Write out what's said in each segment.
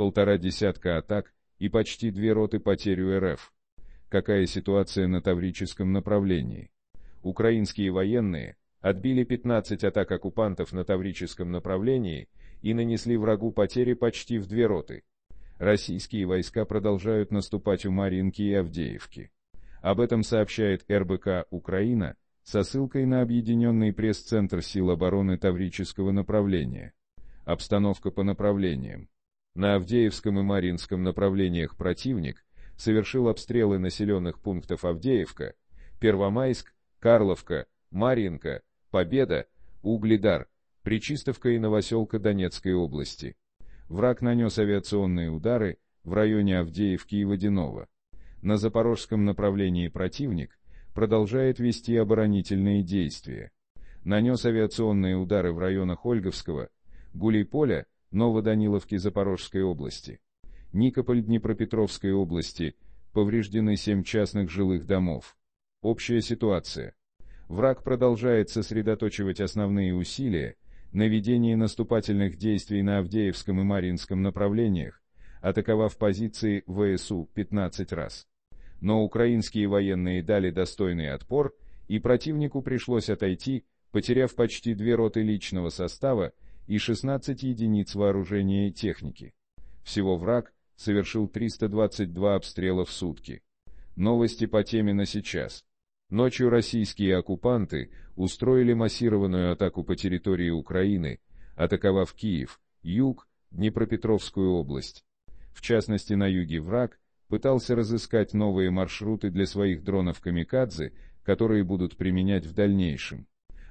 полтора десятка атак и почти две роты потерь РФ. Какая ситуация на таврическом направлении? Украинские военные отбили 15 атак оккупантов на таврическом направлении и нанесли врагу потери почти в две роты. Российские войска продолжают наступать у Маринки и Авдеевки. Об этом сообщает РБК «Украина» со ссылкой на Объединенный пресс-центр сил обороны Таврического направления. Обстановка по направлениям. На Авдеевском и Маринском направлениях противник совершил обстрелы населенных пунктов Авдеевка, Первомайск, Карловка, Маринка, Победа, Угледар, Причистовка и Новоселка Донецкой области. Враг нанес авиационные удары в районе Авдеевки и Водянова. На запорожском направлении противник продолжает вести оборонительные действия. Нанес авиационные удары в районах Ольговского, Гулейполя, Новоданиловки Запорожской области, Никополь Днепропетровской области, повреждены 7 частных жилых домов. Общая ситуация. Враг продолжает сосредоточивать основные усилия на ведении наступательных действий на Авдеевском и Маринском направлениях, атаковав позиции ВСУ 15 раз. Но украинские военные дали достойный отпор, и противнику пришлось отойти, потеряв почти две роты личного состава и 16 единиц вооружения и техники. Всего враг совершил 322 обстрела в сутки. Новости по теме на сейчас. Ночью российские оккупанты устроили массированную атаку по территории Украины, атаковав Киев, юг, Днепропетровскую область. В частности, на юге враг пытался разыскать новые маршруты для своих дронов «Камикадзе», которые будут применять в дальнейшем.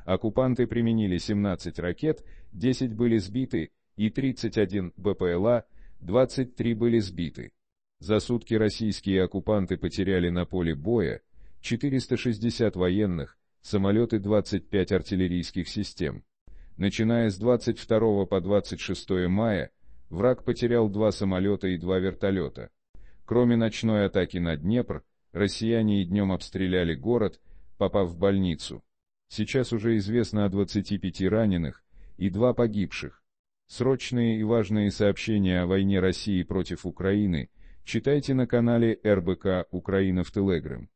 Оккупанты применили 17 ракет, 10 были сбиты и 31 БПЛА, 23 были сбиты. За сутки российские оккупанты потеряли на поле боя 460 военных, самолеты 25 артиллерийских систем. Начиная с 22 по 26 мая, враг потерял два самолета и два вертолета. Кроме ночной атаки на Днепр, россияне и днем обстреляли город, попав в больницу. Сейчас уже известно о 25 раненых и 2 погибших. Срочные и важные сообщения о войне России против Украины читайте на канале РБК «Украина в Телеграм».